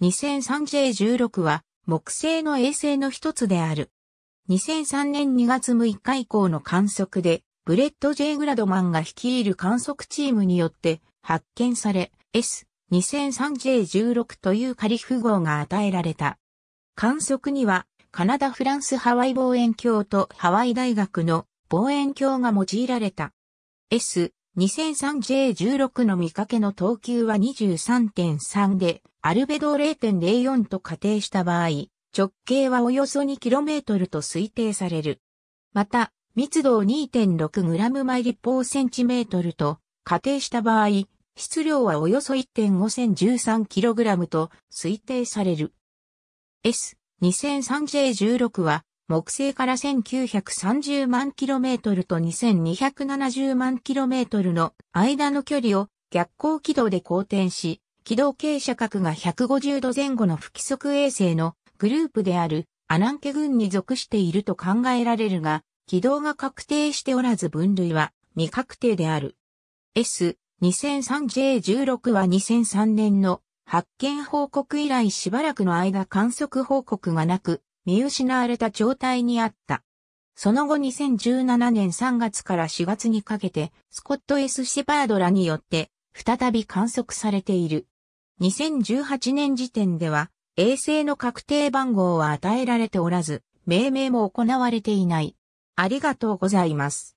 S2003J16 は木星の衛星の一つである。2003年2月6日以降の観測で、ブレッド・ジェイ・グラドマンが率いる観測チームによって発見され、S2003J16 という仮符号が与えられた。観測には、カナダ・フランス・ハワイ望遠鏡とハワイ大学の望遠鏡が用いられた。S 2003J16 の見かけの等級は23.3で、アルベドを0.04と仮定した場合、直径はおよそ 2km と推定される。また、密度を 2.6g 毎立方センチメートルと仮定した場合、質量はおよそ 1.5013kg と推定される。S2003J16 は木星から1930万 km と2270万 km の間の距離を逆光軌道で公転し、軌道傾斜角が150度前後の不規則衛星のグループであるアナンケ群に属していると考えられるが、軌道が確定しておらず分類は未確定である。S、2003J16 は2003年の発見報告以来しばらくの間観測報告がなく、見失われた状態にあった。その後2017年3月から4月にかけて、スコット・ S・ シェパードらによって、再び観測されている。2018年時点では、衛星の確定番号は与えられておらず、命名も行われていない。ありがとうございます。